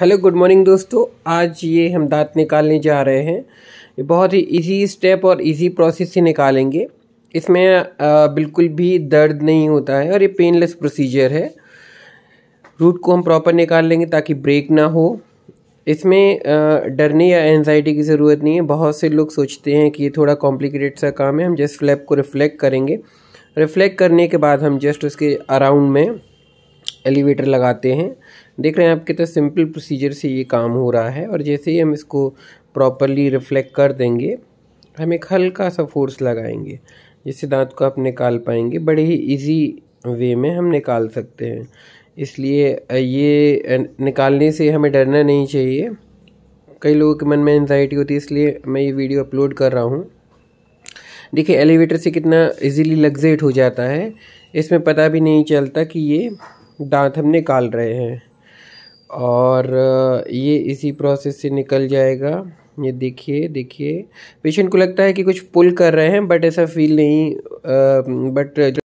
hello good morning दोस्तों आज ये हम दांत निकालने जा रहे हैं ये बहुत ही इजी स्टेप और इजी प्रोसेस से निकालेंगे इसमें बिल्कुल भी दर्द नहीं होता है और ये पेनलेस प्रोसीजर है रूट को हम प्रॉपर निकाल लेंगे ताकि ब्रेक ना हो इसमें डरने या एनजाइटी की ज़रूरत नहीं है बहुत से लोग सोचते हैं कि ये थोड़ा कॉम्प्लिकेटेड सा काम है हम जस्ट फ्लैप को रिफ्लेक्ट करेंगे रिफ्लेक्ट करने के बाद हम जस्ट उसके अराउंड में एलिवेटर लगाते हैं देख रहे हैं आप कितना सिंपल प्रोसीजर से ये काम हो रहा है और जैसे ही हम इसको प्रॉपरली रिफ्लेक्ट कर देंगे हम एक हल्का सा फोर्स लगाएंगे जिससे दांत को आप निकाल पाएंगे बड़े ही इजी वे में हम निकाल सकते हैं इसलिए ये निकालने से हमें डरना नहीं चाहिए कई लोगों के मन में एनजाइटी होती है इसलिए मैं ये वीडियो अपलोड कर रहा हूँ देखिए एलिवेटर से कितना इजीली लग्जेट हो जाता है इसमें पता भी नहीं चलता कि ये दांत हम निकाल रहे हैं और ये इसी प्रोसेस से निकल जाएगा ये देखिए देखिए पेशेंट को लगता है कि कुछ पुल कर रहे हैं बट ऐसा फील नहीं आ, बट